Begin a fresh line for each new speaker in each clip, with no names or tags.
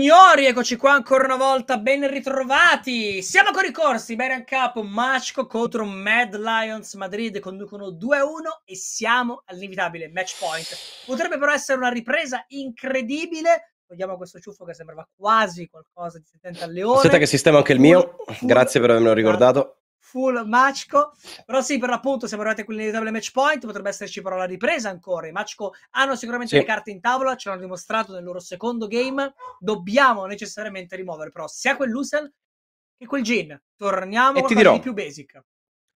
Signori, eccoci qua ancora una volta, ben ritrovati! Siamo con i corsi, bene in capo, Machko contro Mad Lions Madrid, conducono 2-1 e siamo all'inevitabile match point. Potrebbe però essere una ripresa incredibile, togliamo questo ciuffo che sembrava quasi qualcosa di 70 al leone. Aspetta che sistema
anche il mio, grazie per avermelo ricordato
full Machko. Però sì, per l'appunto siamo arrivati qui all'inevitabile match point, potrebbe esserci però la ripresa ancora. I Machko hanno sicuramente sì. le carte in tavola, ce l'hanno dimostrato nel loro secondo game. Dobbiamo necessariamente rimuovere però sia quell'Usel che quel Jin. Torniamo a dirò, di più basic.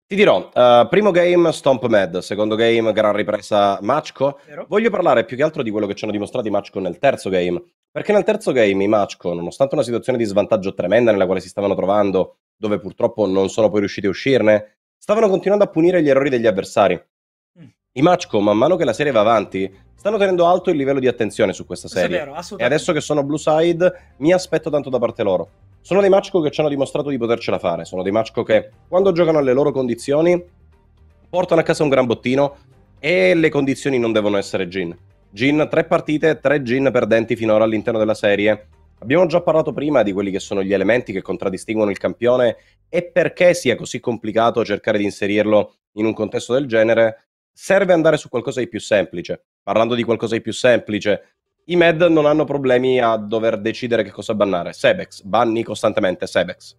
Ti dirò, uh, primo game Stomp Mad, secondo game gran ripresa Machko. Voglio parlare più che altro di quello che ci hanno dimostrato i Machko nel terzo game. Perché nel terzo game i Machko, nonostante una situazione di svantaggio tremenda nella quale si stavano trovando, dove purtroppo non sono poi riusciti a uscirne, stavano continuando a punire gli errori degli avversari. Mm. I Machco, man mano che la serie va avanti, stanno tenendo alto il livello di attenzione su questa serie. Vero, e adesso che sono Blue Side, mi aspetto tanto da parte loro. Sono dei Machco che ci hanno dimostrato di potercela fare. Sono dei Machco che, quando giocano alle loro condizioni, portano a casa un gran bottino e le condizioni non devono essere Gin. Gin, tre partite, tre Gin perdenti finora all'interno della serie Abbiamo già parlato prima di quelli che sono gli elementi che contraddistinguono il campione e perché sia così complicato cercare di inserirlo in un contesto del genere. Serve andare su qualcosa di più semplice. Parlando di qualcosa di più semplice, i Med non hanno problemi a dover decidere che cosa bannare. Sebex, banni costantemente Sebex.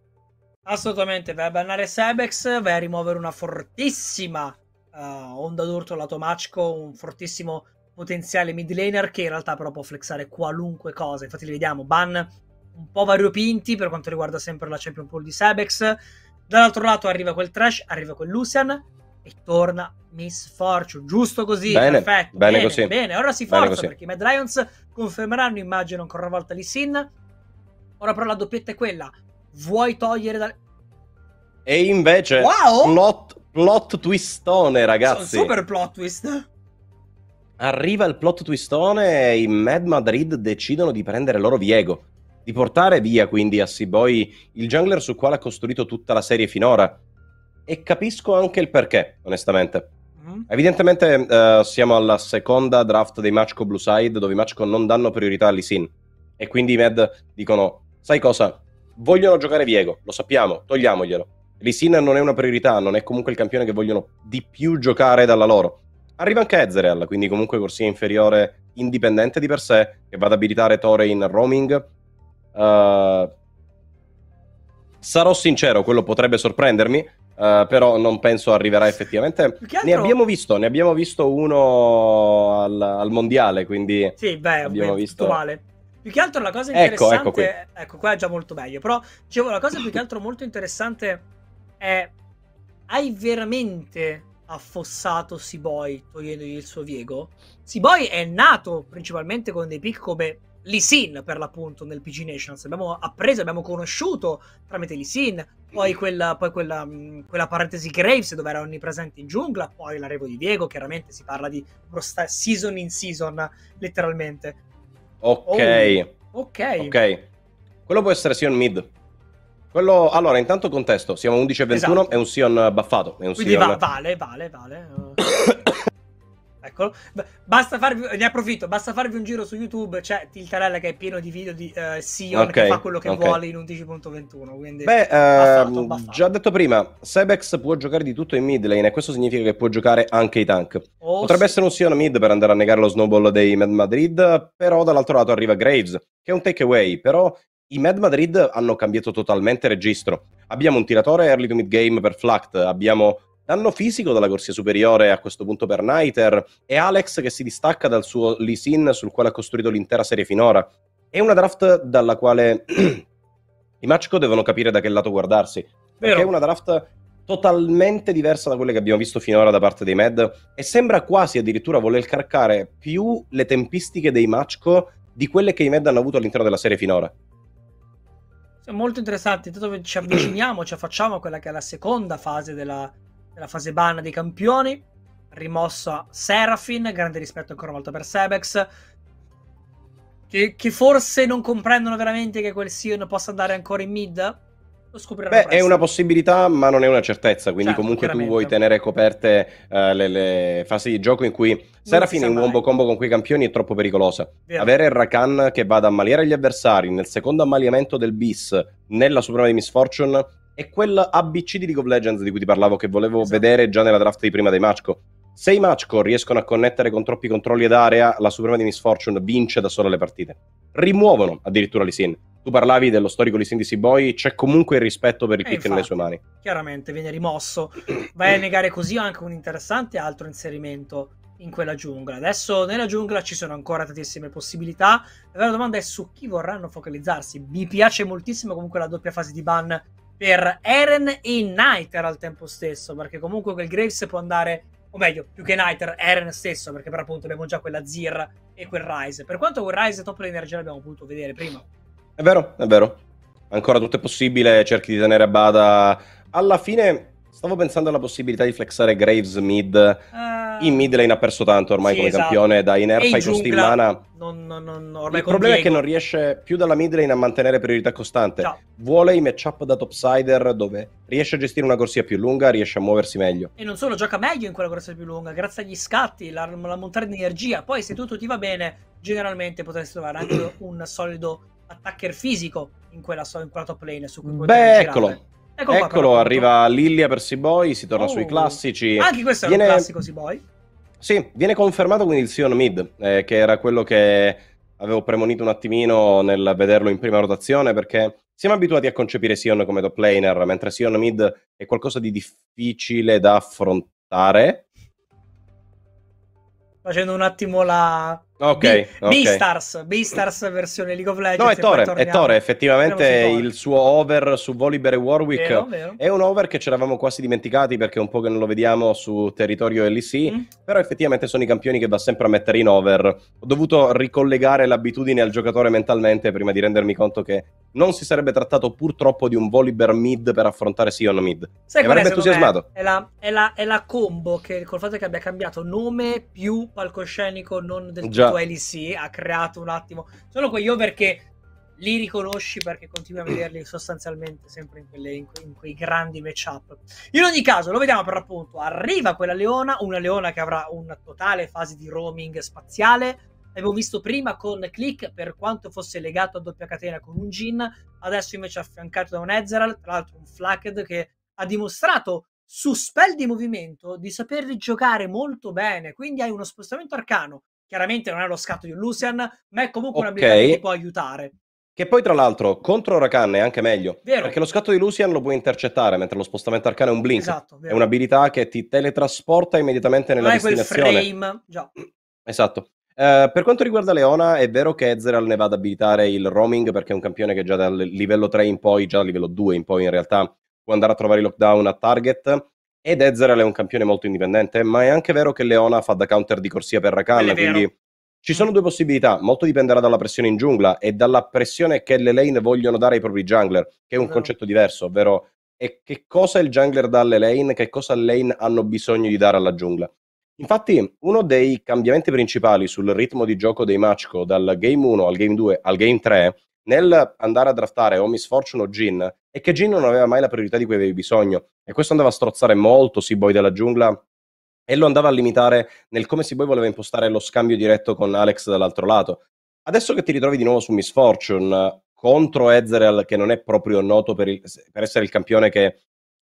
Assolutamente, vai a bannare Sebex, vai a rimuovere una fortissima uh, onda d'urto lato Machko, un fortissimo potenziale mid laner che in realtà però può flexare qualunque cosa. Infatti li vediamo, ban un po' variopinti per quanto riguarda sempre la Champion Pool di Sebex. Dall'altro lato arriva quel Trash, arriva quel Lucian e torna Miss Fortune. Giusto così, bene, perfetto. Bene, bene, così. bene. ora si forza perché i Mad Lions confermeranno, immagino, ancora una volta l'Isin. Ora però la doppietta è quella. Vuoi togliere dal...
E invece, wow! plot, plot twistone, ragazzi. Sono super
plot twist.
Arriva il plot twistone e i Mad Madrid decidono di prendere loro Viego, di portare via quindi a Seaboy il jungler sul quale ha costruito tutta la serie finora. E capisco anche il perché, onestamente. Mm-hmm. Evidentemente uh, siamo alla seconda draft dei match con Blue Side, dove i match non danno priorità a Lee Sin. E quindi i Mad dicono, sai cosa? Vogliono giocare Viego, lo sappiamo, togliamoglielo. Lee Sin non è una priorità, non è comunque il campione che vogliono di più giocare dalla loro. Arriva anche Ezreal, quindi comunque corsia inferiore indipendente di per sé, che va ad abilitare Tore in roaming. Uh, sarò sincero, quello potrebbe sorprendermi, Uh, però non penso arriverà effettivamente. Ne abbiamo, visto, ne abbiamo visto, uno al, al mondiale, quindi sì, beh, abbiamo visto male.
Più che altro la cosa interessante, ecco, ecco, ecco qua è già molto meglio, però dicevo la cosa più che altro molto interessante è hai veramente affossato Siboi togliendogli il suo viego. Siboi è nato principalmente con dei pick come Lisin per l'appunto nel PG Nations. Abbiamo appreso, abbiamo conosciuto tramite Lisin, poi, quella, poi quella, quella parentesi Graves dove era onnipresente in giungla, poi l'arrivo di Diego, chiaramente si parla di season in season, letteralmente. Ok. Oh, ok. Ok.
Quello può essere sia un mid. Quello, allora, intanto contesto, siamo 11 e 21, esatto. è un Sion buffato. È un Quindi Sion... va,
vale, vale, vale. Eh. Eccolo. Basta farvi, ne approfitto, basta farvi un giro su YouTube, c'è Tiltarella che è pieno di video di uh, Sion okay, che fa quello che okay. vuole in 11.21, quindi... Beh,
baffato, ehm, baffato. già detto prima, Sebex può giocare di tutto in mid lane e questo significa che può giocare anche i tank. Oh, Potrebbe sì. essere un Sion mid per andare a negare lo snowball dei Mad Madrid, però dall'altro lato arriva Graves, che è un takeaway, però i Mad Madrid hanno cambiato totalmente registro. Abbiamo un tiratore early to mid game per Flact, abbiamo danno fisico dalla corsia superiore a questo punto per Niter e Alex che si distacca dal suo Lee Sin sul quale ha costruito l'intera serie finora. È una draft dalla quale i Machco devono capire da che lato guardarsi. Perché è una draft totalmente diversa da quelle che abbiamo visto finora da parte dei Mad e sembra quasi addirittura voler caricare più le tempistiche dei Machco di quelle che i Mad hanno avuto all'interno della serie finora
molto interessante. Intanto ci avviciniamo, ci affacciamo a quella che è la seconda fase della, della fase ban dei campioni. Rimossa Serafin, grande rispetto ancora una volta per Sebex. Che, che, forse non comprendono veramente che quel Sion possa andare ancora in mid. Lo scopriremo. Beh, presto. è
una possibilità, ma non è una certezza. Quindi, certo, comunque, tu vuoi tenere coperte uh, le, le, fasi di gioco in cui Serafine in un combo combo con quei campioni è troppo pericolosa. Vero. Avere il Rakan che vada a ammaliare gli avversari nel secondo ammaliamento del bis nella Suprema di Misfortune è quel ABC di League of Legends di cui ti parlavo, che volevo esatto. vedere già nella draft di prima dei Machko. Se i Machko riescono a connettere con troppi controlli d'area, la Suprema di Misfortune vince da sola le partite. Rimuovono addirittura Sin tu parlavi dello storico listing di Boy, c'è comunque il rispetto per il eh, pick infatti, nelle sue mani.
Chiaramente viene rimosso, vai a negare così anche un interessante altro inserimento in quella giungla. Adesso nella giungla ci sono ancora tantissime possibilità. La vera domanda è su chi vorranno focalizzarsi. Mi piace moltissimo comunque la doppia fase di ban per Eren e Niter al tempo stesso, perché comunque quel Graves può andare o meglio, più che Niter, Eren stesso, perché per appunto abbiamo già quella Zir e quel Rise. Per quanto quel Rise top l'energia l'abbiamo potuto vedere prima,
è vero, è vero. Ancora tutto è possibile, cerchi di tenere a bada. Alla fine Stavo pensando alla possibilità di flexare Graves mid. Uh, in mid lane ha perso tanto ormai sì, come esatto. campione, da Inerfa ai costi in mana.
Non, non, non, ormai
Il problema Diego. è che non riesce più dalla mid lane a mantenere priorità costante. No. Vuole i matchup da topsider dove riesce a gestire una corsia più lunga, riesce a muoversi meglio.
E non solo, gioca meglio in quella corsia più lunga, grazie agli scatti, la, la montare di energia. Poi se tutto ti va bene, generalmente potresti trovare anche un solido attacker fisico in quella, in quella top lane su cui Beh, eccolo. Ecco qua, eccolo,
arriva Lilia per Seaboy, si torna oh. sui classici. Anche questo viene... è un classico Seaboy. Sì, viene confermato quindi il Sion mid, eh, che era quello che avevo premonito un attimino nel vederlo in prima rotazione, perché siamo abituati a concepire Sion come top laner, mentre Sion mid è qualcosa di difficile da affrontare.
Facendo un attimo la,
Ok, B- okay. Beastars,
Beastars versione League of Legends. No, è Tore, è Tore,
effettivamente il suo over su Volibear e Warwick vero, vero. è un over che ce l'avevamo quasi dimenticati perché è un po' che non lo vediamo su territorio LEC, mm. però effettivamente sono i campioni che va sempre a mettere in over. Ho dovuto ricollegare l'abitudine al giocatore mentalmente prima di rendermi conto che non si sarebbe trattato purtroppo di un Volibear mid per affrontare Sion mid. Sai e avrebbe entusiasmato. È
la, è, la, è la, combo che col fatto che abbia cambiato nome più palcoscenico non del Già Esatto. sì, ha creato un attimo. Sono quegli over che li riconosci perché continui a vederli sostanzialmente sempre in, quelle, in, que in quei grandi matchup. In ogni caso, lo vediamo per l'appunto. Arriva quella leona, una leona che avrà una totale fase di roaming spaziale. L'avevo visto prima con Click, per quanto fosse legato a doppia catena con un Jin, adesso invece affiancato da un Ezreal, tra l'altro un Flaked che ha dimostrato su spell di movimento di saperli giocare molto bene, quindi hai uno spostamento arcano, Chiaramente non è lo scatto di un Lucian, ma è comunque okay. un'abilità che può aiutare.
Che poi, tra l'altro, contro Rakan è anche meglio. Vero. Perché lo scatto di Lucian lo puoi intercettare, mentre lo spostamento arcano è un blink. Esatto, è un'abilità che ti teletrasporta immediatamente nella non destinazione. È quel
frame, già.
Esatto. Uh, per quanto riguarda Leona, è vero che Ezreal ne va ad abilitare il roaming perché è un campione che già dal livello 3 in poi, già dal livello 2 in poi in realtà, può andare a trovare i lockdown a target. Ed Ezreal è un campione molto indipendente, ma è anche vero che Leona fa da counter di corsia per Rakan, quindi ci sono due possibilità, molto dipenderà dalla pressione in giungla e dalla pressione che le lane vogliono dare ai propri jungler, che è un no. Esatto. concetto diverso, ovvero è che cosa il jungler dà alle lane, che cosa le lane hanno bisogno di dare alla giungla. Infatti, uno dei cambiamenti principali sul ritmo di gioco dei Machko dal game 1 al game 2 al game 3, nel andare a draftare o Miss Fortune o Jin, e che Jin non aveva mai la priorità di cui avevi bisogno. E questo andava a strozzare molto Seaboy della giungla e lo andava a limitare nel come Seaboy voleva impostare lo scambio diretto con Alex dall'altro lato. Adesso che ti ritrovi di nuovo su Miss Fortune contro Ezreal, che non è proprio noto per, il, per essere il campione che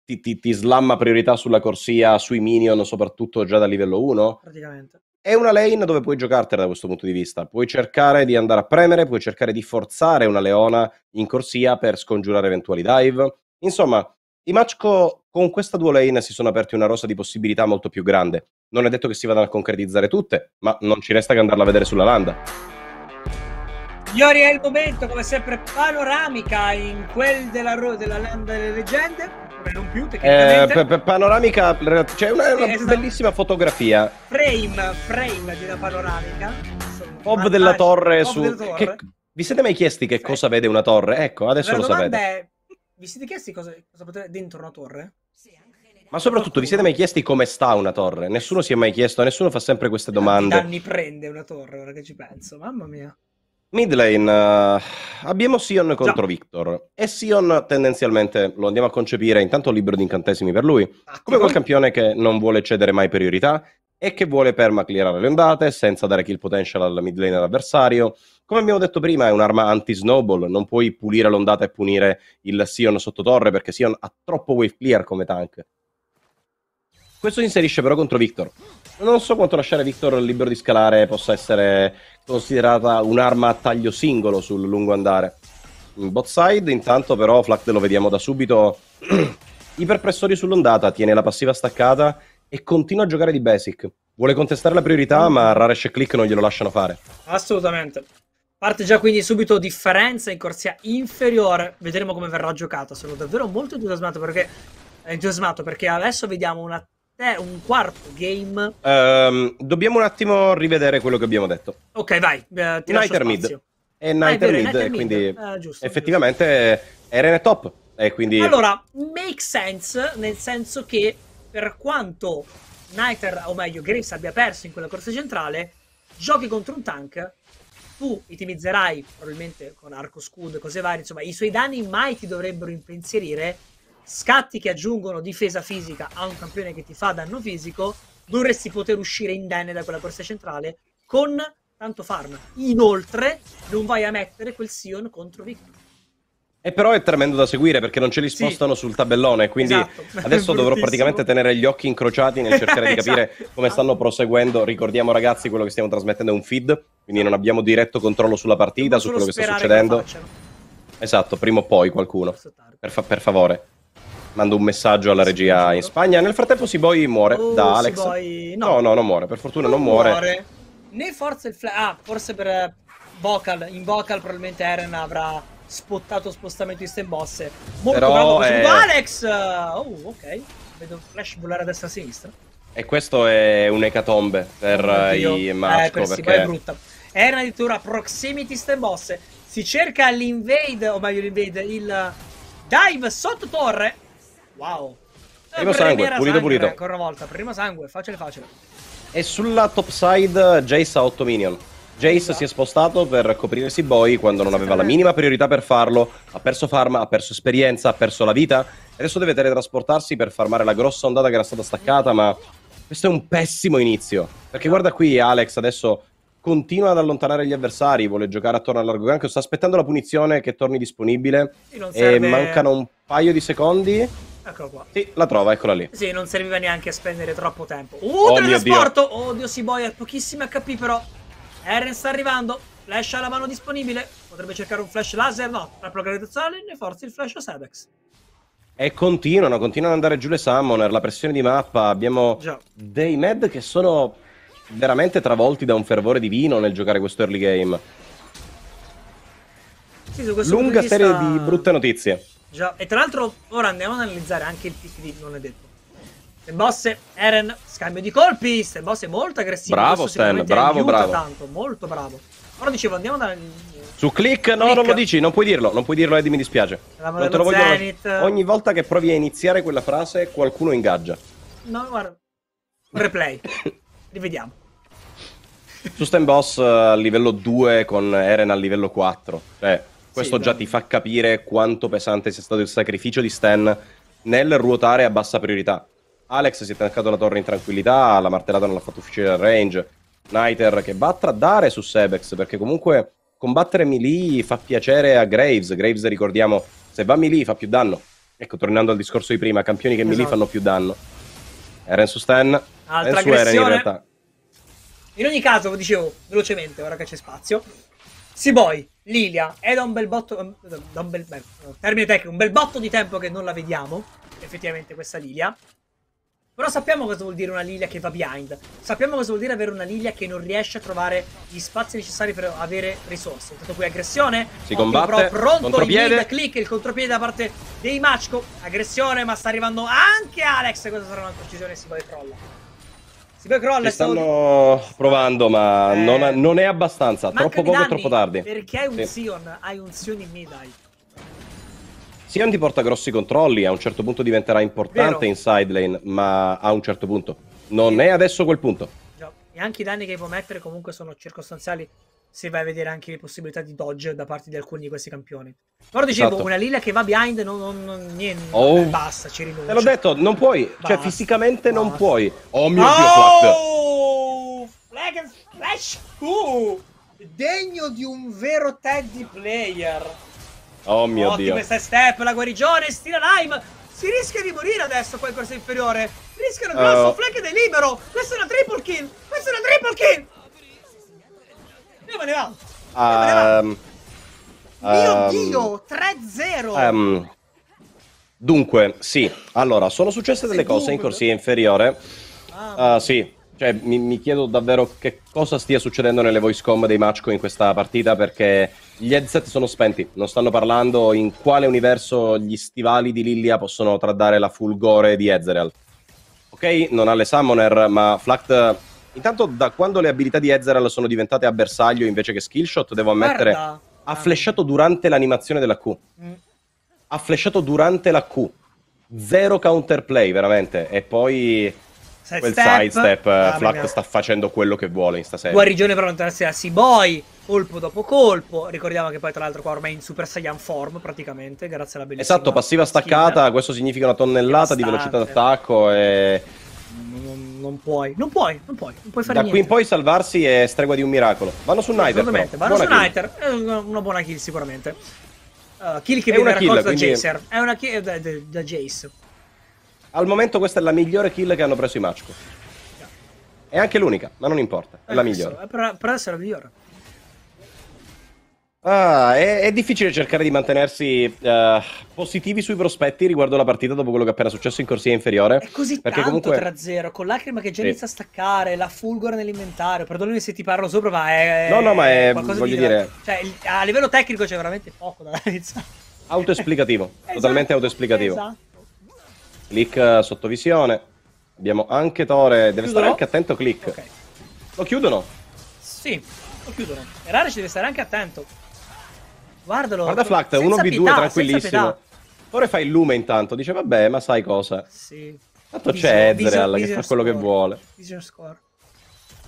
ti, ti, ti, slamma priorità sulla corsia, sui minion, soprattutto già dal livello 1. Praticamente è una lane dove puoi giocartela da questo punto di vista. Puoi cercare di andare a premere, puoi cercare di forzare una leona in corsia per scongiurare eventuali dive. Insomma, i Machko con questa duo lane si sono aperti una rosa di possibilità molto più grande. Non è detto che si vadano a concretizzare tutte, ma non ci resta che andarla a vedere sulla landa.
Iori è il momento, come sempre, panoramica in quel della, della Landa delle Leggende per non più tecnicamente. Eh, p-
panoramica, cioè una, una esatto. bellissima fotografia.
Frame, frame della panoramica.
Bob della torre Bob su... Della torre. Che... Vi siete mai chiesti che sì. cosa vede una torre? Ecco, adesso lo sapete. È...
Vi siete chiesti cosa, cosa potete dentro una torre? Sì,
ma soprattutto vi siete mai chiesti come sta una torre? Nessuno si è mai chiesto, nessuno fa sempre queste domande. Quanti anni
prende una torre, ora che ci penso, mamma mia.
Mid lane, uh, eh, abbiamo Sion contro Già. Victor e Sion tendenzialmente lo andiamo a concepire intanto libero di incantesimi per lui, come quel campione che non vuole cedere mai priorità e che vuole permaclearare le ondate senza dare kill potential al mid lane all'avversario. Come abbiamo detto prima è un'arma anti-snowball, non puoi pulire l'ondata e punire il Sion sotto torre perché Sion ha troppo wave clear come tank questo si inserisce però contro Victor. Non so quanto lasciare Victor libero di scalare possa essere considerata un'arma a taglio singolo sul lungo andare. In mm, bot side, intanto, però, Flak lo vediamo da subito. Iperpressori sull'ondata, tiene la passiva staccata e continua a giocare di basic. Vuole contestare la priorità, ma Raresh e Click non glielo lasciano fare.
Assolutamente. Parte già quindi subito differenza in corsia inferiore. Vedremo come verrà giocata. Sono davvero molto entusiasmato perché, eh, entusiasmato perché adesso vediamo una è un quarto game.
Um, dobbiamo un attimo rivedere quello che abbiamo detto.
Ok, vai. Eh, Nighter Mid.
È Nighter Mid, quindi eh, giusto, effettivamente era è top. E quindi... Allora,
make sense, nel senso che per quanto Nighter, o meglio Graves, abbia perso in quella corsa centrale, giochi contro un tank, tu itemizzerai probabilmente con arco scudo e cose varie, insomma, i suoi danni mai ti dovrebbero impensierire scatti che aggiungono difesa fisica a un campione che ti fa danno fisico, dovresti poter uscire indenne da quella corsa centrale con tanto farm. Inoltre, non vai a mettere quel Sion contro Victor.
E eh, però è tremendo da seguire perché non ce li spostano sì. sul tabellone, quindi esatto. adesso dovrò praticamente tenere gli occhi incrociati nel cercare di esatto. capire come stanno proseguendo. Ricordiamo ragazzi, quello che stiamo trasmettendo è un feed, quindi non abbiamo diretto controllo sulla partita, su quello che sta succedendo. Che esatto, prima o poi qualcuno. per, fa- per favore. Mando un messaggio alla regia in Spagna. Nel frattempo Siboi muore oh, da Alex. Siboi... No. no. no, non muore. Per fortuna non, non muore. muore.
Né forse il flash. Ah, forse per eh, vocal. In vocal probabilmente Eren avrà spottato spostamento di Stembosse. Molto Però bravo è... Alex! Oh, ok. Vedo il flash volare a destra e a sinistra.
E questo è un'ecatombe per oh, eh, i Marco. Eh, per perché... è brutta.
Eren addirittura proximity Stembosse. Si cerca l'invade, o meglio l'invade, il dive sotto torre Wow.
Primo sangue, pulito sangue, pulito. Ancora
una volta, primo sangue, facile facile.
E sulla top side Jace ha 8 minion. Jace esatto. si è spostato per coprirsi Boy quando non aveva la minima priorità per farlo, ha perso farma, ha perso esperienza, ha perso la vita, adesso deve teletrasportarsi per farmare la grossa ondata che era stata staccata, ma questo è un pessimo inizio. Perché guarda qui Alex adesso continua ad allontanare gli avversari, vuole giocare attorno al largo ganco, sta aspettando la punizione che torni disponibile e, serve... e mancano un paio di secondi. Eccolo qua. Sì, la trova, eccola lì.
Sì, non serviva neanche a spendere troppo tempo. Uh, oh, teletrasporto! Oddio, si boia, pochissimi HP però. Eren sta arrivando. Flash ha la mano disponibile. Potrebbe cercare un flash laser, no. La programmazione ne forza il flash a Sedex.
E continuano, continuano ad andare giù le summoner, la pressione di mappa. Abbiamo Già. dei med che sono veramente travolti da un fervore divino nel giocare questo early game.
Sì, Lunga serie vista... di
brutte notizie.
Già. E tra l'altro ora andiamo ad analizzare anche il pick di non è detto. Le boss Eren, scambio di colpi, se boss è molto aggressivo. Bravo Stan, bravo, bravo. Tanto, molto bravo. Ora dicevo, andiamo da...
Su click, no, click. non lo dici, non puoi dirlo, non puoi dirlo, Eddie, mi dispiace.
Non te lo voglio... Zenith. Ogni
volta che provi a iniziare quella frase, qualcuno ingaggia.
No, guarda. Replay. Rivediamo.
Su Stan Boss eh, a livello 2 con Eren a livello 4. Cioè... Questo sì, già beh. ti fa capire quanto pesante sia stato il sacrificio di Stan nel ruotare a bassa priorità. Alex si è tancato la torre in tranquillità, la martellata non l'ha fatto uscire dal range. Niter che va a tradare su Sebex perché comunque combattere melee fa piacere a Graves. Graves, ricordiamo, se va melee fa più danno. Ecco, tornando al discorso di prima, campioni che esatto. melee fanno più danno. Eren su Stan, Eren su Eren in realtà.
In ogni caso, dicevo velocemente, ora che c'è spazio, sì, poi Lilia è da un bel botto. Da un bel, beh, termine tecnico, un bel botto di tempo che non la vediamo. Effettivamente, questa Lilia. Però sappiamo cosa vuol dire una Lilia che va behind. Sappiamo cosa vuol dire avere una Lilia che non riesce a trovare gli spazi necessari per avere risorse. Intanto qui aggressione. Si combatte. Però pronto il mid click, il contropiede da parte dei Machko. Aggressione, ma sta arrivando anche Alex. Cosa sarà un'altra precisione? Si poi crolla. Tipo crolla, stanno
stavo... provando, ma eh... non, ha, non, è abbastanza. Mancami troppo poco e troppo tardi. Perché hai un sì.
Sion? Hai un Sion in mid-eye.
Sion ti porta grossi controlli. A un certo punto diventerà importante Vero. in side lane, ma a un certo punto. Non sì. è adesso quel punto.
E anche i danni che può mettere comunque sono circostanziali se vai a vedere anche le possibilità di dodge da parte di alcuni di questi campioni. Però dicevo, esatto. una Lila che va behind, non, non, non niente, oh. basta, ci rinuncia. Te l'ho
detto, non puoi, cioè, basta, cioè fisicamente basta. non puoi. Oh mio oh!
Dio, Flag and Flash Q! Uh! Degno di un vero Teddy player.
Oh mio Ottimo Dio. questa
step, la guarigione, stila Lime. Si rischia di morire adesso qua in corsa inferiore. Rischiano eh. grosso, uh. Flag ed è libero. Questa è una triple kill, questa è una triple kill. Io me ne
vado. Um, Mio um, Dio, 3-0. Um, ehm, dunque, sì. Allora, sono successe delle cose dunque. in corsia inferiore. Ah, uh, sì. Cioè, mi, mi, chiedo davvero che cosa stia succedendo nelle voice com dei Machco in questa partita, perché gli headset sono spenti, non stanno parlando in quale universo gli stivali di Lilia possono tradare la fulgore di Ezreal. Ok, non ha le summoner, ma Flact Intanto, da quando le abilità di Ezreal sono diventate a bersaglio invece che skill shot, devo ammettere, Guarda. ha flashato durante l'animazione della Q. Mm. Ha flashato durante la Q. Zero counterplay, veramente. E poi side quel step. sidestep, eh, ah, Flak sta facendo quello che vuole in stasera. Guarigione
per allontanarsi da boy, colpo dopo colpo. Ricordiamo che poi tra l'altro qua ormai è in Super Saiyan form praticamente, grazie alla bellissima Esatto, passiva staccata,
questo significa una tonnellata di velocità d'attacco e... Non, non non puoi. Non puoi, non puoi,
non puoi fare da niente. Da qui in
poi salvarsi è stregua di un miracolo. Vanno su Niter. Assolutamente, vanno buona su Niter.
È una buona kill sicuramente. Uh, kill che è viene raccolta da quindi... Jacer. È una kill da, eh, da, da, Jace.
Al momento questa è la migliore kill che hanno preso i Machko. No. È anche l'unica, ma non importa. È, eh, è la migliore.
Però, però adesso è la migliore.
Ah, è, è, difficile cercare di mantenersi uh, positivi sui prospetti riguardo la partita dopo quello che è appena successo in corsia inferiore. È così perché tanto comunque...
3-0, con lacrima che già sì. inizia a staccare, la fulgore nell'inventario, perdonami se ti parlo sopra, ma è... No, no, ma è... voglio di dire... Cioè, a livello tecnico c'è veramente poco da realizzare.
Autoesplicativo, esatto, totalmente autoesplicativo. Esatto. Click eh, sottovisione. Abbiamo anche Tore, deve stare anche attento Click. Okay. Lo chiudono?
Sì, lo chiudono. E Rare ci deve stare anche attento.
Guardalo. Guarda Flact, 1v2 tranquillissimo. Ora fai il lume intanto, dice vabbè, ma sai cosa? Sì.
Tanto c'è Ezreal che fa quello score. che vuole. Vision score.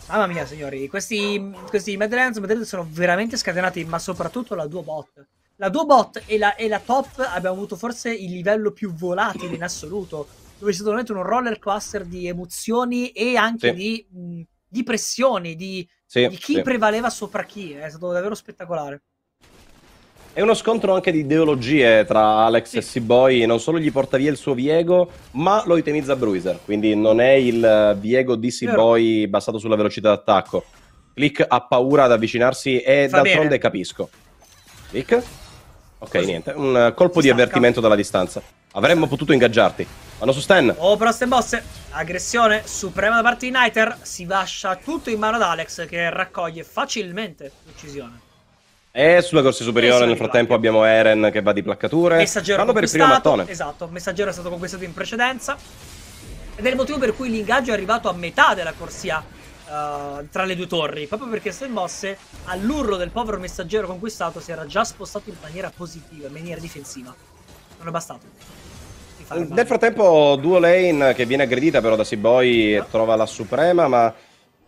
Mamma mia, signori, questi, questi Madlands sono veramente scatenati, ma soprattutto la duo bot. La duo bot e la, e la top abbiamo avuto forse il livello più volatile in assoluto, dove è stato veramente un roller cluster di emozioni e anche sì. di, mh, di, pressioni, di, sì, di chi sì. prevaleva sopra chi. Eh, è stato davvero spettacolare.
È uno scontro anche di ideologie tra Alex sì. e Seaboy. Non solo gli porta via il suo Viego, ma lo itemizza Bruiser. Quindi non è il Viego di Seaboy basato sulla velocità d'attacco. Click ha paura ad avvicinarsi e Fa d'altronde bene. capisco. Click. Ok, Così. niente. Un colpo si di stacca. avvertimento dalla distanza. Avremmo potuto ingaggiarti. Vanno su Stan. Oh, però Stan
Bosse. Aggressione suprema da parte di Niter. Si lascia tutto in mano ad Alex che raccoglie facilmente l'uccisione.
E sulle corse superiori esatto. nel frattempo abbiamo Eren che va di placcature. Messaggero Vanno per il primo mattone.
Esatto, Messaggero è stato conquistato in precedenza. Ed è il motivo per cui l'ingaggio è arrivato a metà della corsia uh, tra le due torri. Proprio perché se mosse all'urlo del povero messaggero conquistato si era già spostato in maniera positiva, in maniera difensiva. Non è bastato.
Nel frattempo Duo Lane che viene aggredita però da Seaboy no. trova la Suprema ma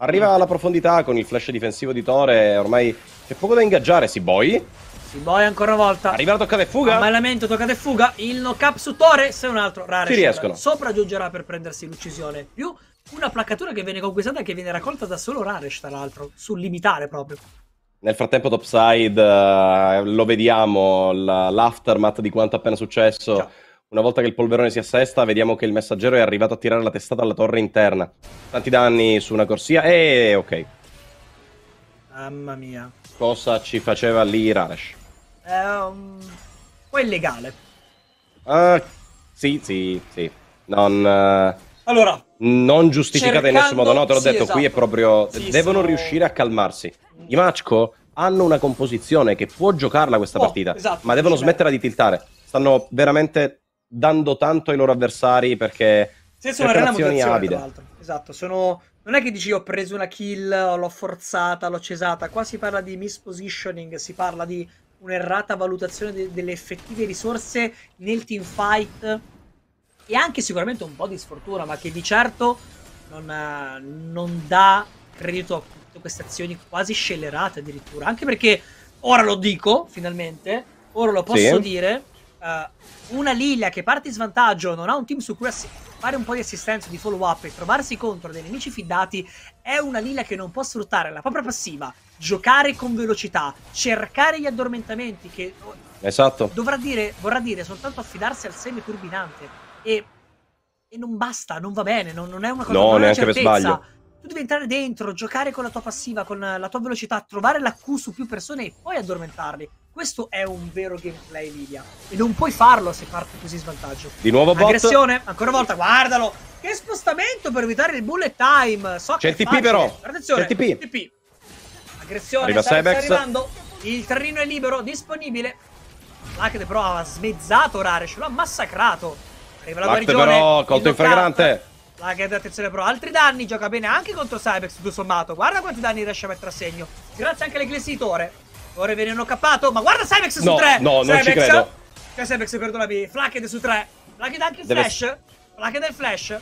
Arriva alla profondità con il flash difensivo di Tore, ormai c'è poco da ingaggiare, si boi.
Si boi ancora una volta. Arriva la toccata e fuga. Ma lamento, toccata e fuga. Il knock up su Tore, se un altro rare. Ci riescono. Sopraggiungerà per prendersi l'uccisione. Più una placcatura che viene conquistata e che viene raccolta da solo Raresh, tra l'altro, sul limitare proprio.
Nel frattempo topside uh, lo vediamo, l'aftermath di quanto appena successo. Ciao. Una volta che il polverone si assesta, vediamo che il messaggero è arrivato a tirare la testata alla torre interna. Tanti danni su una corsia e ok.
Mamma mia.
Cosa ci faceva lì Rares?
Um, ehm, poi è illegale.
Uh, ah, sì, sì, sì. Non... Uh... Allora, non giustificata cercando... in nessun modo, no, te l'ho sì, detto, esatto. qui è esatto. proprio... Sì, devono sono... riuscire a calmarsi. I Machko hanno una composizione che può giocarla questa oh, partita, esatto, ma devono smettere di tiltare. Stanno veramente dando tanto ai loro avversari perché sì, sono relazioni avide.
Esatto, sono... non è che dici ho preso una kill, l'ho forzata, l'ho cesata, qua si parla di mispositioning, si parla di un'errata valutazione de- delle effettive risorse nel team fight e anche sicuramente un po' di sfortuna, ma che di certo non, ha... non dà credito a tutte queste azioni quasi scellerate addirittura, anche perché ora lo dico finalmente, ora lo posso sì. dire. Uh, una Lilia che parte in svantaggio, non ha un team su cui fare un po' di assistenza, di follow up e trovarsi contro dei nemici fidati, è una Lilia che non può sfruttare la propria passiva, giocare con velocità, cercare gli addormentamenti che oh,
esatto. dovrà
dire, vorrà dire soltanto affidarsi al semi turbinante e, e non basta, non va bene, non, non è una cosa no, non neanche per sbaglio tu devi entrare dentro, giocare con la tua passiva, con la tua velocità, trovare la Q su più persone e poi addormentarli. Questo è un vero gameplay, Lidia. E non puoi farlo se parti così in svantaggio. Di nuovo bot. Aggressione, ancora una volta, guardalo. Che spostamento per evitare il bullet time. So C'è il TP facile. però. Attenzione. C'è il TP. TP. Aggressione, Arriva sta, sta arrivando. Il terreno è libero, disponibile. L'Acade però ha smezzato Rare, ce l'ha massacrato. Arriva la guarigione. però, colto in fragrante. Lagged, attenzione però, altri danni, gioca bene anche contro Cybex, tutto sommato. Guarda quanti danni riesce a mettere a segno. Grazie anche all'eclessitore. Ora viene noccapato, ma guarda Cybex su no, 3! No, Cybex. non ci credo. Che Cybex, B, Flacked su 3. Flacked anche il Deve... flash. Flacked il flash.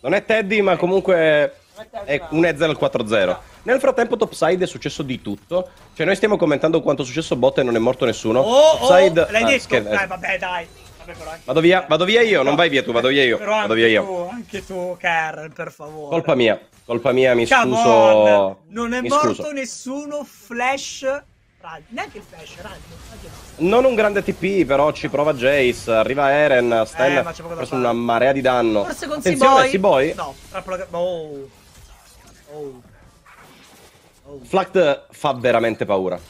Non è Teddy, ma comunque è 1-0 al 4-0. Nel frattempo Topside è successo di tutto. Cioè noi stiamo commentando quanto è successo bot e non è morto nessuno. Oh, oh Topside... oh, l'hai ah, detto? Dai, eh,
vabbè, dai
vado via, vado via io, non vai via tu, vado via io. Però vado via io.
anche tu, Karen, per favore. Colpa
mia, colpa mia, mi Come scuso. On. Non è mi morto scuso.
nessuno, Flash neanche il flash, radio,
Non un grande TP, però ci prova Jace, arriva Eren, Stan eh, ha preso una marea di danno. Forse con Attenzione, Seaboy? No,
oh. Oh.
Oh. Flact fa veramente paura.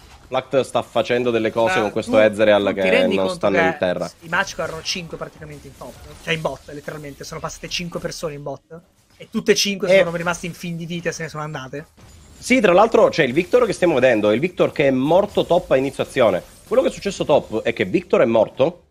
Flact sta facendo delle cose con questo Ezreal tu che non stanno in terra. I
match erano 5 praticamente in top, cioè in bot letteralmente, sono passate 5 persone in bot e tutte e 5 e... Eh. sono rimaste in fin di vita e se ne sono andate.
Sì, tra l'altro c'è cioè, il Victor che stiamo vedendo, il Victor che è morto top a inizio azione. Quello che è successo top è che Victor è morto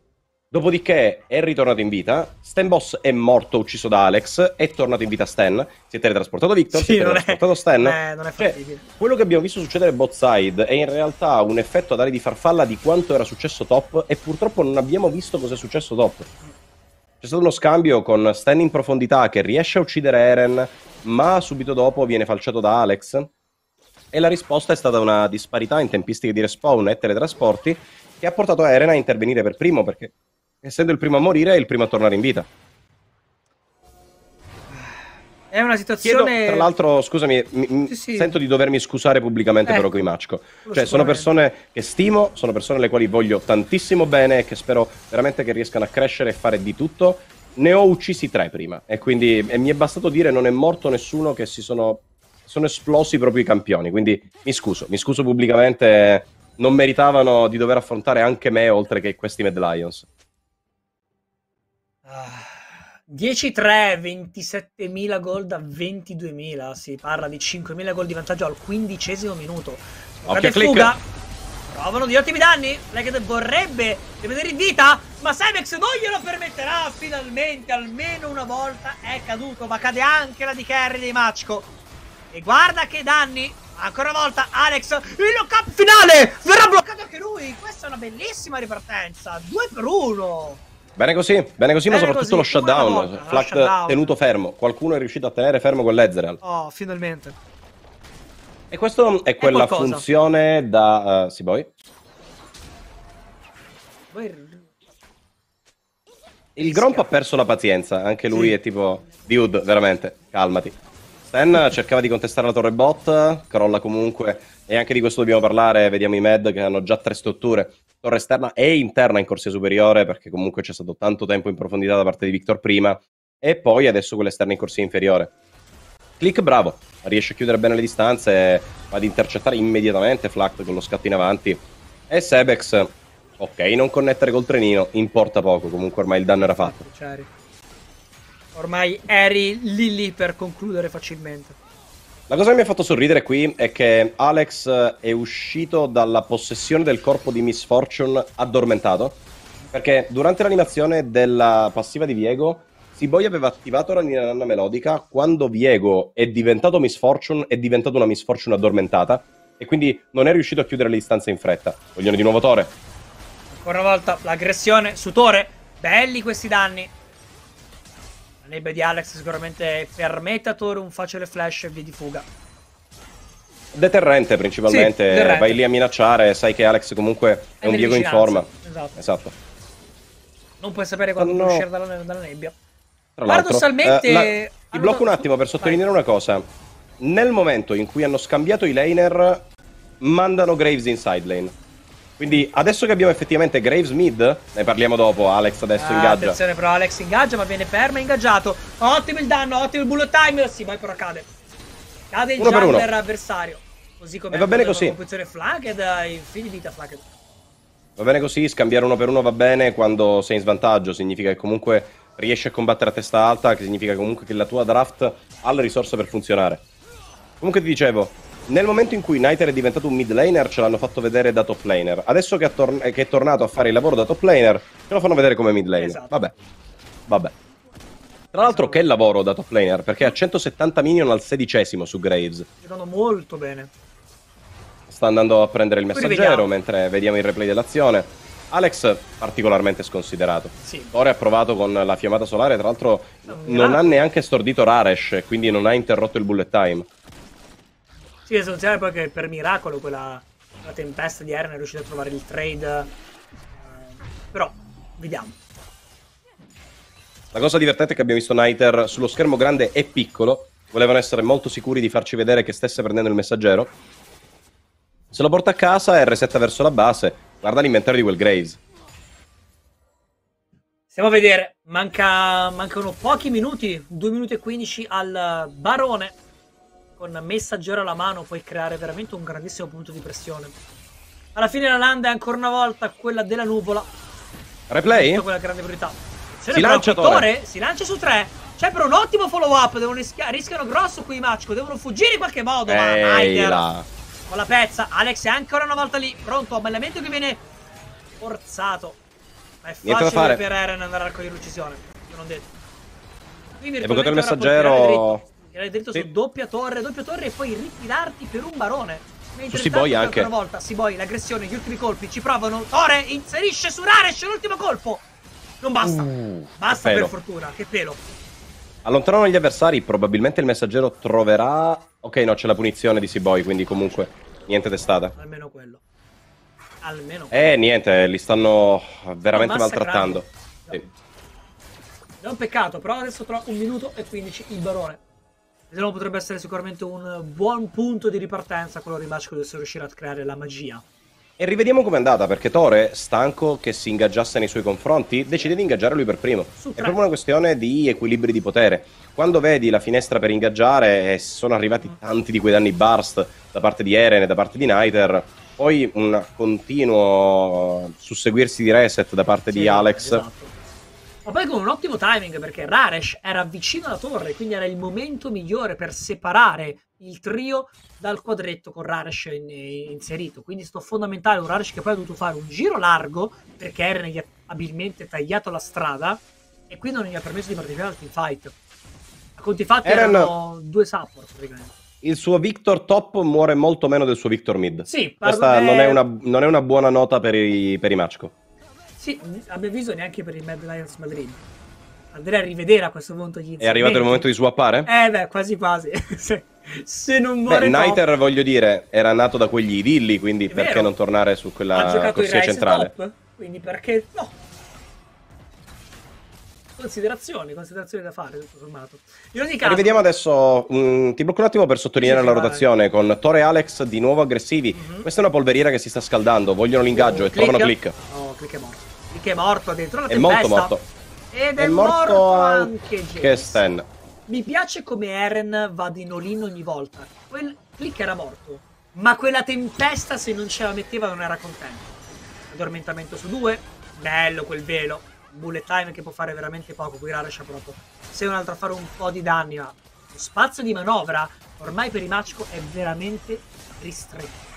Dopodiché è ritornato in vita, Stan Boss è morto ucciso da Alex, è tornato in vita Stan, si è teletrasportato Victor, sì, si è teletrasportato è, Stan. Eh, non è cioè, fattibile. Cioè, quello che abbiamo visto succedere a Botside è in realtà un effetto ad aria di farfalla di quanto era successo Top e purtroppo non abbiamo visto cosa è successo Top. C'è stato uno scambio con Stan in profondità che riesce a uccidere Eren, ma subito dopo viene falciato da Alex. E la risposta è stata una disparità in tempistiche di respawn e teletrasporti che ha portato Eren a intervenire per primo perché essendo il primo a morire, è il primo a tornare in vita. È una
situazione. Chiedo, tra
l'altro, scusami, mi, sì, sì. sento di dovermi scusare pubblicamente eh, qui Okimacho. Cioè, sono persone che stimo, sono persone alle quali voglio tantissimo bene e che spero veramente che riescano a crescere e fare di tutto. Ne ho uccisi tre prima, e quindi e mi è bastato dire non è morto nessuno che si sono, sono esplosi proprio i campioni. Quindi mi scuso, mi scuso pubblicamente. Non meritavano di dover affrontare anche me oltre che questi Mad Lions.
10-3, ah, 27.000 gol da 22.000. Si parla di 5.000 gol di vantaggio al quindicesimo minuto. Guardate okay, fuga. Provano di ottimi danni. Legged vorrebbe rimanere in vita. Ma Cybex non glielo permetterà. Finalmente, almeno una volta è caduto. Ma cade anche la di Kerry di Machko. E guarda che danni. Ancora una volta Alex, il lock-up finale! Verrà bloccato anche lui! Questa è una bellissima ripartenza! 2 per 1!
Bene così, bene così, bene ma soprattutto così. lo shutdown. Volta, Flak tenuto fermo. Qualcuno è riuscito a tenere fermo quell'Ezreal. Oh, finalmente. E questa è quella è funzione da... Uh, sì, boy? Il Gromp ha perso la pazienza, anche lui sì. è tipo... Dude, veramente, calmati. Stan cercava di contestare la torre bot, crolla comunque, e anche di questo dobbiamo parlare, vediamo i Med che hanno già tre strutture, torre esterna e interna in corsia superiore, perché comunque c'è stato tanto tempo in profondità da parte di Victor prima, e poi adesso quella esterna in corsia inferiore. Click bravo, riesce a chiudere bene le distanze, va ad intercettare immediatamente Flact con lo scatto in avanti. E Sebex, ok, non connettere col trenino, importa poco, comunque ormai il danno era fatto.
Ormai eri lì lì per concludere facilmente.
La cosa che mi ha fatto sorridere qui è che Alex è uscito dalla possessione del corpo di Miss Fortune addormentato. Perché durante l'animazione della passiva di Viego, Siboy aveva attivato la nanna melodica. Quando Viego è diventato Miss Fortune, è diventato una Miss Fortune addormentata. E quindi non è riuscito a chiudere le distanze in fretta. Vogliono di nuovo Tore.
Ancora una volta l'aggressione su Tore. Belli questi danni nebbia di Alex sicuramente Fermentator, un facile flash e via di fuga.
Deterrente principalmente, sì, deterrente. vai lì a minacciare, sai che Alex comunque è, è un Diego in forma. Esatto. esatto.
Non puoi sapere quando no. uscire dalla, dalla nebbia.
Tra Paradossalmente... Eh, la... Ti blocco un attimo per sottolineare vai. una cosa. Nel momento in cui hanno scambiato i laner, mandano Graves in side lane. Quindi adesso che abbiamo effettivamente Graves mid, ne parliamo dopo, Alex adesso ah, ingaggia. Attenzione
però Alex ingaggia ma viene fermo e ingaggiato. Ottimo il danno, ottimo il bullet timer, sì, poi però cade. Cade il uno jungler per avversario. Così come e va bene così. Composizione flanked, eh, infine vita flanked.
Va bene così, scambiare uno per uno va bene quando sei in svantaggio, significa che comunque riesci a combattere a testa alta, che significa comunque che la tua draft ha le risorse per funzionare. Comunque ti dicevo, nel momento in cui Niter è diventato un mid laner, ce l'hanno fatto vedere da top laner. Adesso che, attor- che è tornato a fare il lavoro da top laner, ce lo fanno vedere come mid laner. Esatto. Vabbè. Vabbè. Tra l'altro, che lavoro da top laner, perché ha 170 minion al sedicesimo su Graves.
Girano molto bene.
Sta andando a prendere il messaggero mentre vediamo il replay dell'azione. Alex particolarmente sconsiderato. Sì. Ora ha provato con la fiammata solare, tra l'altro non ha neanche stordito Raresh, quindi non ha interrotto il bullet time.
Sì, essenziale poi che per miracolo quella la tempesta di Eren è riuscita a trovare il trade. Eh, però, vediamo.
La cosa divertente è che abbiamo visto Niter sullo schermo grande e piccolo. Volevano essere molto sicuri di farci vedere che stesse prendendo il messaggero. Se lo porta a casa e resetta verso la base. Guarda l'inventario di quel Graves.
Stiamo a vedere. Manca, mancano pochi minuti. 2 minuti e 15 al Barone con messaggero alla mano puoi creare veramente un grandissimo punto di pressione. Alla fine la landa è ancora una volta quella della nuvola.
Replay? Quella
grande priorità. Si lancia, si lancia su tre. C'è però un ottimo follow up. rischiano grosso qui i Machko. Devono fuggire in qualche modo. Eila. Ma Nider con la pezza. Alex è ancora una volta lì. Pronto. Un che viene forzato.
Ma è Niente facile per
Eren andare a collo l'uccisione. uccisione. Non detto. Qui il messaggero. Era dritto sì. su doppia torre, doppia torre e poi ritirarti per un barone. Mentre su Siboi anche. Una volta, Siboi, l'aggressione, gli ultimi colpi, ci provano. Tore inserisce su Raresh l'ultimo colpo. Non basta.
Uh, basta per
fortuna, che pelo.
Allontanano gli avversari, probabilmente il messaggero troverà... Ok, no, c'è la punizione di Siboi, quindi comunque niente testata. Almeno quello. Almeno eh, quello. Eh, niente, li stanno veramente maltrattando. Sì.
È un peccato, però adesso tra un minuto e 15 il barone. E allora potrebbe essere sicuramente un buon punto di ripartenza quello di Bacchio se riuscire a creare la magia.
E rivediamo com'è andata, perché Tore, stanco che si ingaggiasse nei suoi confronti, decide di ingaggiare lui per primo. È proprio una questione di equilibri di potere. Quando vedi la finestra per ingaggiare, e eh, sono arrivati mm. tanti di quei danni burst da parte di Eren e da parte di Niter, poi un continuo susseguirsi di reset da parte sì, di Alex. Esatto
ma poi con un ottimo timing perché Raresh era vicino alla torre, quindi era il momento migliore per separare il trio dal quadretto con Raresh in, in, inserito. Quindi sto fondamentale un Raresh che poi ha dovuto fare un giro largo perché Eren gli ha abilmente tagliato la strada e quindi non gli ha permesso di partecipare al teamfight. A conti fatti Eren... erano due support praticamente
il suo Victor top muore molto meno del suo Victor mid. Sì, Questa eh... non, è eh, una, non, è una, buona nota per i, per i Machko.
Sì, a mio avviso neanche per il Mad Lions Madrid. Andrei a rivedere a questo punto gli È arrivato il momento di swappare? Eh beh, quasi quasi. se, se, non muore Beh, Niter,
voglio dire, era nato da quegli idilli, quindi È perché vero. non tornare su quella corsia centrale?
Top, quindi perché no? Considerazioni, considerazioni da fare, tutto sommato.
In ogni caso... Rivediamo adesso, mh, mm, ti blocco un attimo per sottolineare la rotazione, con Tore e Alex di nuovo aggressivi. Mm -hmm. Questa è una polveriera che si sta scaldando, vogliono l'ingaggio oh, e click. tornano click. Oh, click
è morto anche morto dentro la è tempesta. molto morto. Ed è, è morto, morto, anche James. Che Stan. Mi piace come Eren va di olin ogni volta. Quel click era morto. Ma quella tempesta, se non ce la metteva, non era contento. Addormentamento su due. Bello quel velo. Bullet time che può fare veramente poco. Qui Rara c'ha proprio. Se un altro a fare un po' di danni, ma lo spazio di manovra ormai per i Machiko è veramente
ristretto.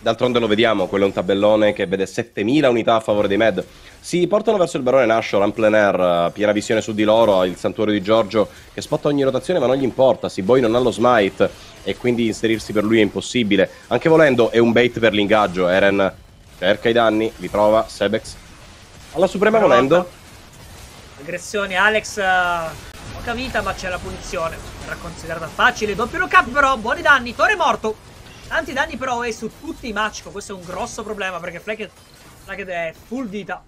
D'altronde lo vediamo, quello è un tabellone che vede 7000 unità a favore dei Med. Si portano verso il barone Nashor, en plein air, eh, piena visione su di loro, il santuario di Giorgio che spotta ogni rotazione ma non gli importa, Si Boy non ha lo smite e quindi inserirsi per lui è impossibile. Anche volendo è un bait per l'ingaggio, Eren cerca i danni, li trova, Sebex. Alla Suprema volendo. Volta.
Aggressione Alex, eh, poca vita ma c'è la punizione, era considerata facile, doppio lock up però, buoni danni, Tore morto. Tanti danni però è su tutti i match, questo è un grosso problema perché Flacket è full vita.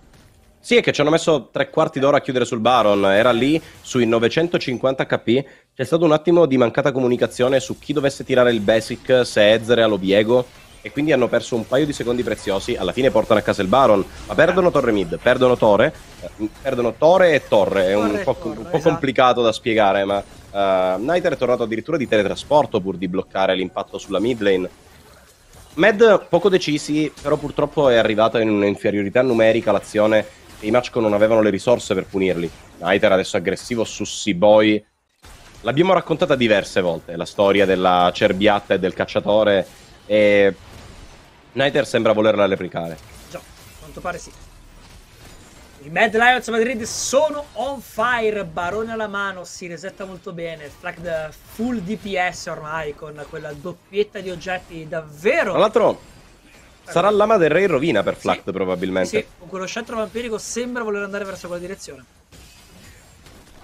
Sì, è che ci hanno messo tre quarti d'ora a chiudere sul Baron, era lì sui 950 HP, c'è stato un attimo di mancata comunicazione su chi dovesse tirare il basic, se Ezre, Alobiego, e quindi hanno perso un paio di secondi preziosi, alla fine portano a casa il Baron, ma perdono Torre Mid, perdono Tore, eh, perdono Tore e Torre, è un, torre po', torre, un po esatto. complicato da spiegare, ma uh, eh, Niter è tornato addirittura di teletrasporto pur di bloccare l'impatto sulla mid lane. Mad poco decisi, però purtroppo è arrivata in un'inferiorità numerica l'azione i Machko non avevano le risorse per punirli. Naiter adesso aggressivo su Siboy. L'abbiamo raccontata diverse volte, la storia della cerbiatta e del cacciatore, e Niter sembra volerla replicare. Già, a
quanto pare sì. I Mad Lions Madrid sono on fire, barone alla mano, si resetta molto bene, full DPS ormai con quella doppietta di oggetti
davvero... Tra l'altro Sarà l'ama del re in rovina per Flact sì, probabilmente. Sì,
con quello scettro vampirico sembra voler andare verso quella direzione.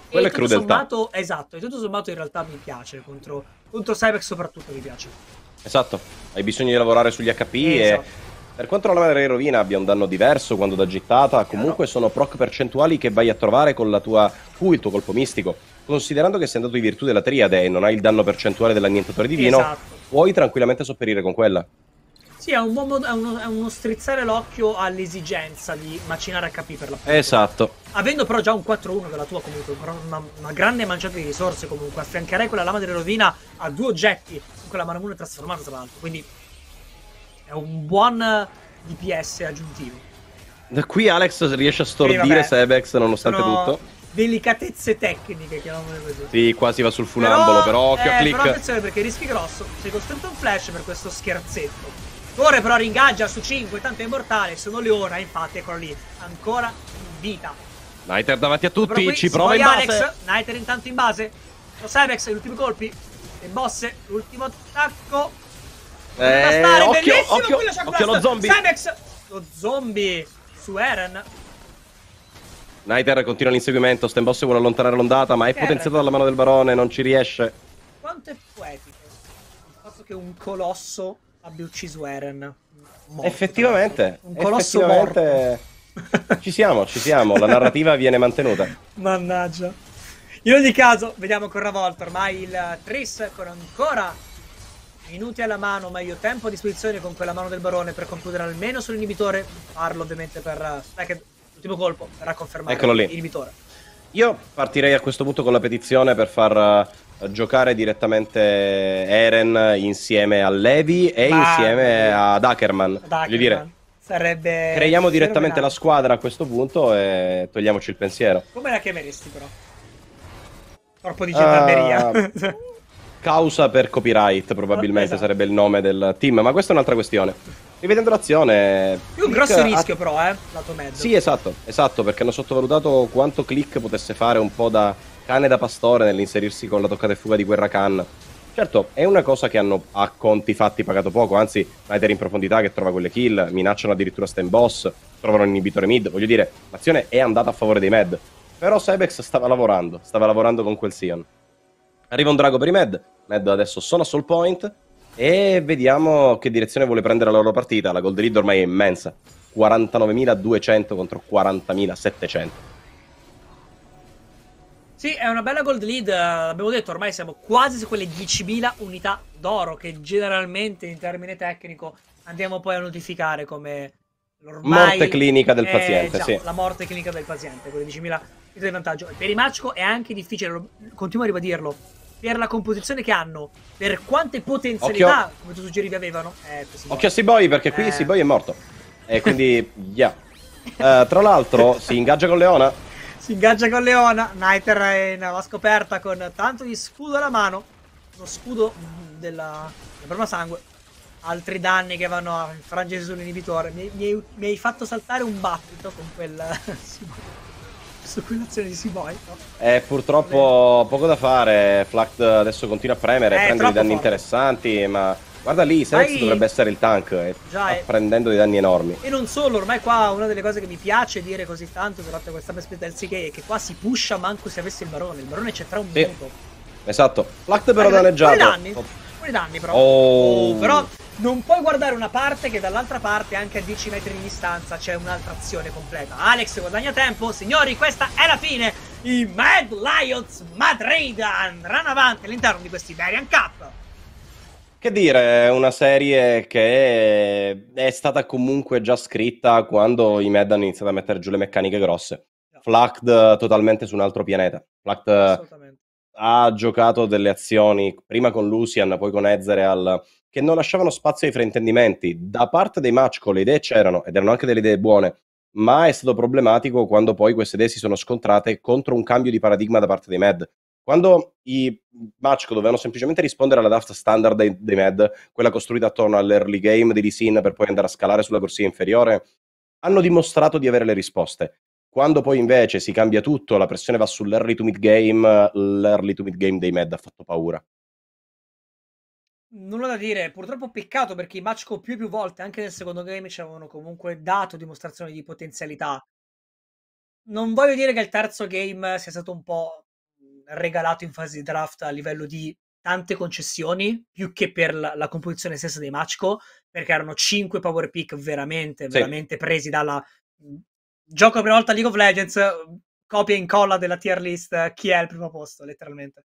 Quello è crudeltà. Sommato, esatto, e tutto sommato in realtà mi piace, contro, contro Cybex soprattutto mi piace.
Esatto, hai bisogno di lavorare sugli HP eh, e... Esatto. Per quanto la madre in rovina abbia un danno diverso quando da gittata, comunque no. sono proc percentuali che vai a trovare con la tua Q, il tuo colpo mistico. Considerando che sei andato in virtù della triade e non hai il danno percentuale dell'annientatore divino, esatto. puoi tranquillamente sopperire con quella.
Sì, è, un buon modo, è, uno, è uno strizzare l'occhio all'esigenza di macinare HP per la
Esatto.
Avendo però già un 4-1 della tua comunque, una, una, grande manciata di risorse comunque, affiancherei quella lama della rovina a due oggetti, con quella maramuna trasformata tra l'altro, quindi è un buon DPS aggiuntivo.
Da qui Alex riesce a stordire Sebex nonostante sono... tutto
delicatezze tecniche, chiamiamole così.
Sì, quasi va sul funambolo, però, però occhio eh, a click. Però attenzione
perché rischi grosso, sei costretto a un flash per questo scherzetto. Corre però ringaggia su 5, tanto è immortale, sono le ora, infatti eccolo lì, ancora in vita.
Niter davanti a tutti, qui, ci prova in Alex. base.
Niter intanto in base. Lo Cybex, gli ultimi colpi. E Bosse, l'ultimo attacco.
Eh, stare, occhio, bellissimo occhio, occhio lo zombie.
Cybex, lo zombie su Eren.
Niter continua l'inseguimento, Stembosse vuole allontanare l'ondata, ma è potenziato dalla mano del barone, non ci riesce.
Quanto è poetico il fatto che un colosso abbia ucciso Eren.
Morto, effettivamente,
un colosso effettivamente...
morto. Ci siamo, ci siamo, la narrativa viene mantenuta.
Mannaggia. In ogni caso, vediamo ancora una volta, ormai il Tris con ancora minuti alla mano, meglio tempo a disposizione con quella mano del barone per concludere almeno sull'inibitore. Parlo ovviamente per Stacked, l'ultimo colpo, verrà per confermare l'inibitore.
Io partirei a questo punto con la petizione per far eh, giocare direttamente Eren insieme a Levi e ah, insieme ad Ackerman. Voglio dire,
Sarebbe Creiamo direttamente la
squadra a questo punto e togliamoci il pensiero.
Come la chiameresti, però? Corpo di gendarmeria. Uh,
causa per copyright, probabilmente esatto. sarebbe il nome del team, ma questa è un'altra questione. Rivedendo l'azione. È un grosso rischio,
però, eh. Lato mezzo. Sì,
esatto, esatto, perché hanno sottovalutato quanto click potesse fare un po' da cane da pastore nell'inserirsi con la toccata e fuga di guerra Khan. Certo, è una cosa che hanno a conti fatti pagato poco, anzi, Snyder in profondità che trova quelle kill, minacciano addirittura Stan Boss, trovano un inibitore mid, voglio dire, l'azione è andata a favore dei Med. Però Cybex stava lavorando, stava lavorando con quel Sion. Arriva un drago per i Med, Med adesso sono a Soul Point e vediamo che direzione vuole prendere la loro partita, la gold lead ormai è immensa, 49.200 contro 40.700.
Sì, è una bella gold lead, eh, abbiamo detto, ormai siamo quasi su quelle 10.000 unità d'oro che generalmente in termine tecnico andiamo poi a notificare come l'ormai... Morte clinica del è, eh, paziente, diciamo, sì. La morte clinica del paziente, quelle 10.000 unità di vantaggio. Per i Machko è anche difficile, continuo a ribadirlo, per la composizione che hanno, per quante potenzialità, Occhio. come tu suggerivi, avevano.
Eh, Occhio a Seaboy, perché qui eh. Seaboy è morto. E quindi, yeah. Uh, tra l'altro, si ingaggia con Leona.
Si ingaggia con Leona. Niter è in va scoperta con tanto di scudo alla mano. Lo scudo della, della broma sangue. Altri danni che vanno a frangere sull'inibitore. Mi, mi, mi, hai fatto saltare un battito con quel. su quell'azione di Seaboy. No?
Eh, purtroppo poco da fare. Flakt adesso continua a premere, eh, prende dei danni forte. interessanti, ma Guarda lì, Senex Vai... dovrebbe essere il tank, eh, Già, eh. prendendo dei danni enormi.
E non solo, ormai qua una delle cose che mi piace dire così tanto durante questa perspettiva del che, qua si pusha manco se avesse il barone, il barone c'è tra un sì. minuto.
Esatto, l'Act però danneggiato. Pure danni,
oh. pure danni però. Oh. Oh, però non puoi guardare una parte che dall'altra parte, anche a 10 metri di distanza, c'è un'altra azione completa. Alex guadagna tempo, signori, questa è la fine. I Mad Lions Madrid andranno avanti all'interno di questi Darian Cup.
Che dire, è una serie che è, stata comunque già scritta quando i Med hanno iniziato a mettere giù le meccaniche grosse. Flacked totalmente su un altro pianeta. Flacked ha giocato delle azioni prima con Lucian, poi con Ezreal, che non lasciavano spazio ai fraintendimenti. Da parte dei Machko le idee c'erano ed erano anche delle idee buone, ma è stato problematico quando poi queste idee si sono scontrate contro un cambio di paradigma da parte dei Med. Quando i match dovevano semplicemente rispondere alla draft standard dei, dei Med, quella costruita attorno all'early game di Lisin per poi andare a scalare sulla corsia inferiore, hanno dimostrato di avere le risposte. Quando poi invece si cambia tutto, la pressione va sull'early to mid game, l'early to mid game dei Med ha fatto paura.
Nulla da dire, purtroppo peccato perché i Machko più e più volte, anche nel secondo game, ci avevano comunque dato dimostrazioni di potenzialità. Non voglio dire che il terzo game sia stato un po' regalato in fase di draft a livello di tante concessioni, più che per la, la composizione stessa dei Machko, perché erano 5 power pick veramente, sì. veramente presi dalla... Mm, gioco la prima volta League of Legends, copia e incolla della tier list chi è al primo posto, letteralmente.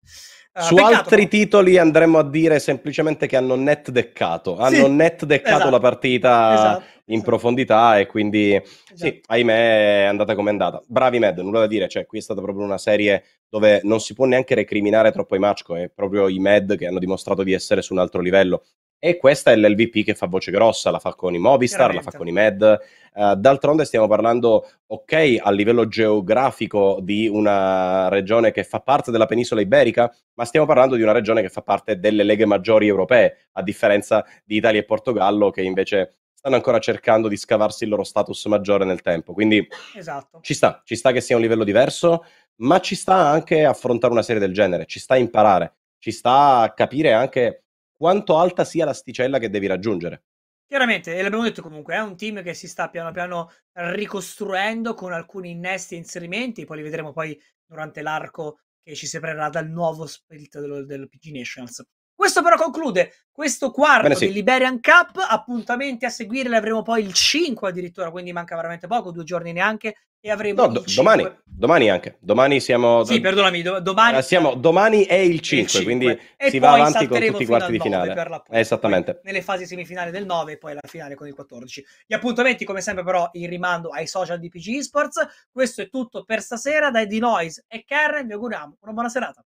Uh, Su peccato,
altri ma... titoli andremo a dire semplicemente che hanno net deccato, hanno sì, net deccato esatto, la partita esatto in profondità e quindi esatto. sì, ahimè è andata come è andata. Bravi Mad, nulla da dire, cioè qui è stata proprio una serie dove non si può neanche recriminare troppo i Machko, è proprio i Mad che hanno dimostrato di essere su un altro livello. E questa è l'LVP che fa voce grossa, la fa con i Movistar, la fa con i Mad. Uh, eh, d'altronde stiamo parlando, ok, a livello geografico di una regione che fa parte della penisola iberica, ma stiamo parlando di una regione che fa parte delle leghe maggiori europee, a differenza di Italia e Portogallo, che invece stanno ancora cercando di scavarsi il loro status maggiore nel tempo. Quindi esatto. ci sta, ci sta che sia un livello diverso, ma ci sta anche affrontare una serie del genere, ci sta imparare, ci sta capire anche quanto alta sia l'asticella che devi raggiungere.
Chiaramente, e l'abbiamo detto comunque, è un team che si sta piano piano ricostruendo con alcuni innesti e inserimenti, poi li vedremo poi durante l'arco che ci separerà dal nuovo split del, del PG Nationals. Questo però conclude questo quarto Bene, sì. di Liberian Cup, appuntamenti a seguire, ne avremo poi il 5 addirittura, quindi manca veramente poco, due giorni neanche,
e avremo... No, do- domani, domani anche, domani siamo... Sì, perdonami,
do- domani... Eh,
siamo, domani è il 5, il 5. quindi e si va avanti con tutti i quarti di finale. Esattamente. Poi
nelle fasi semifinali del 9 e poi la finale con il 14. Gli appuntamenti, come sempre però, in rimando ai social di PG Esports. Questo è tutto per stasera, Da D-Noise e Karen, vi auguriamo una buona serata.